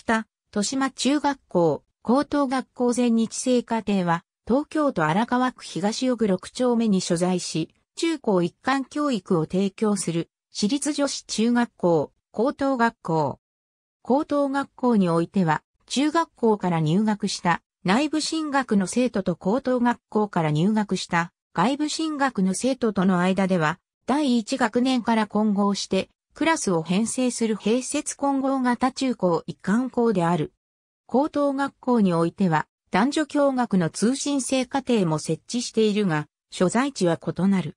北、豊島中学校、高等学校全日制課程は、東京都荒川区東横6丁目に所在し、中高一貫教育を提供する、私立女子中学校、高等学校。高等学校においては、中学校から入学した内部進学の生徒と高等学校から入学した外部進学の生徒との間では、第1学年から混合してクラスを編成する併設混合型中高一貫校である。高等学校においては、男女共学の通信制課程も設置しているが、所在地は異なる。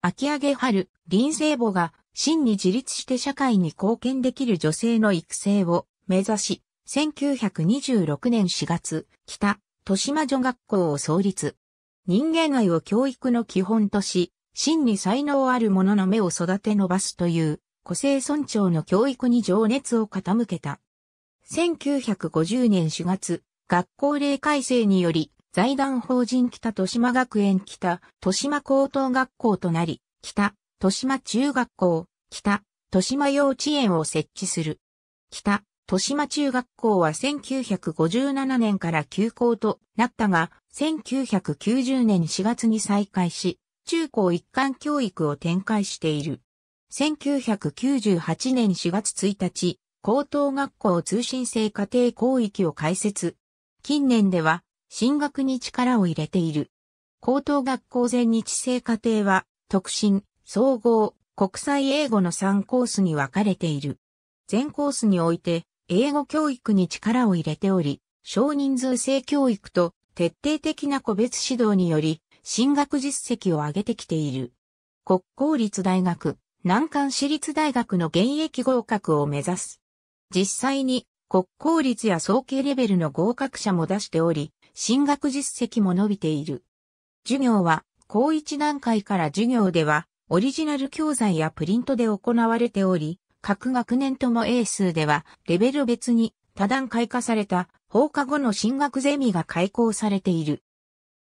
秋上げ春、林生母が真に自立して社会に貢献できる女性の育成を目指し、1926年4月、北、豊島女学校を創立。人間愛を教育の基本とし、真に才能ある者の目を育て伸ばすという個性尊重の教育に情熱を傾けた。1950年4月、学校令改正により、財団法人北豊島学園北豊島高等学校となり、北豊島中学校、北豊島幼稚園を設置する。北豊島中学校は1957年から休校となったが、1990年4月に再開し、中高一貫教育を展開している。1998年4月1日、高等学校通信制家庭広域を開設。近年では、進学に力を入れている。高等学校全日制家庭は、特進、総合、国際英語の3コースに分かれている。全コースにおいて、英語教育に力を入れており、少人数制教育と徹底的な個別指導により、進学実績を上げてきている。国公立大学、南関私立大学の現役合格を目指す。実際に国公立や総計レベルの合格者も出しており、進学実績も伸びている。授業は、高一段階から授業では、オリジナル教材やプリントで行われており、各学年とも A 数では、レベル別に多段階化された放課後の進学ゼミが開講されている。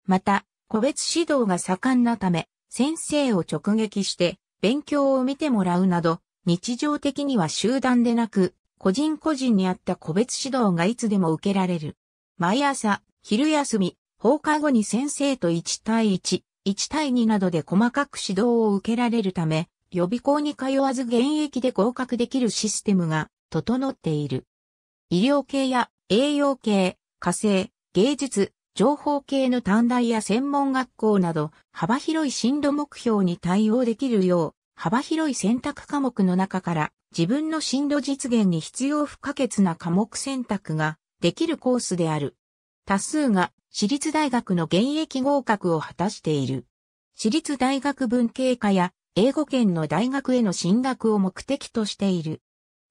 また、個別指導が盛んなため、先生を直撃して勉強を見てもらうなど、日常的には集団でなく、個人個人にあった個別指導がいつでも受けられる。毎朝、昼休み、放課後に先生と1対1、1対2などで細かく指導を受けられるため、予備校に通わず現役で合格できるシステムが整っている。医療系や栄養系、火星、芸術、情報系の短大や専門学校など、幅広い進路目標に対応できるよう、幅広い選択科目の中から、自分の進路実現に必要不可欠な科目選択ができるコースである。多数が私立大学の現役合格を果たしている。私立大学文系科や英語圏の大学への進学を目的としている。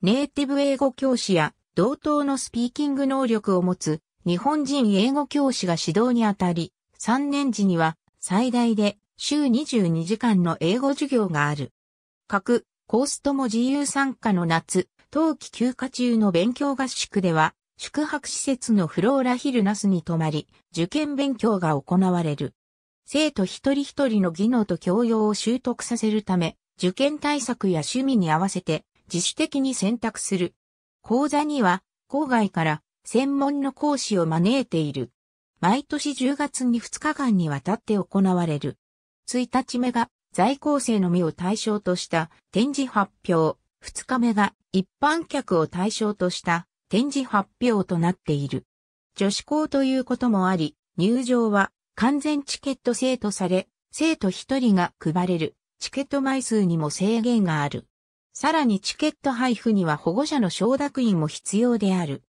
ネイティブ英語教師や同等のスピーキング能力を持つ日本人英語教師が指導にあたり、3年時には最大で週22時間の英語授業がある。各コースとも自由参加の夏、冬季休暇中の勉強合宿では、宿泊施設のフローラヒルナスに泊まり、受験勉強が行われる。生徒一人一人の技能と教養を習得させるため、受験対策や趣味に合わせて自主的に選択する。講座には、郊外から専門の講師を招いている。毎年10月に2日間にわたって行われる。1日目が在校生のみを対象とした展示発表。2日目が一般客を対象とした展示発表となっている。女子校ということもあり、入場は完全チケット制とされ、生徒1人が配れるチケット枚数にも制限がある。さらにチケット配布には保護者の承諾員も必要である。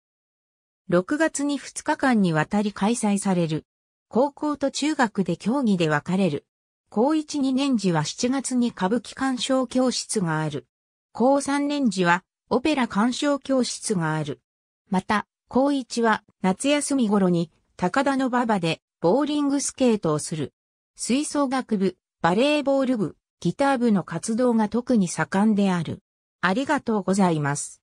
6月に2日間にわたり開催される。高校と中学で競技で分かれる。高1、2年時は7月に歌舞伎鑑賞教室がある。高3年時はオペラ鑑賞教室がある。また、高1は夏休み頃に高田の馬場でボーリングスケートをする。吹奏楽部、バレーボール部、ギター部の活動が特に盛んである。ありがとうございます。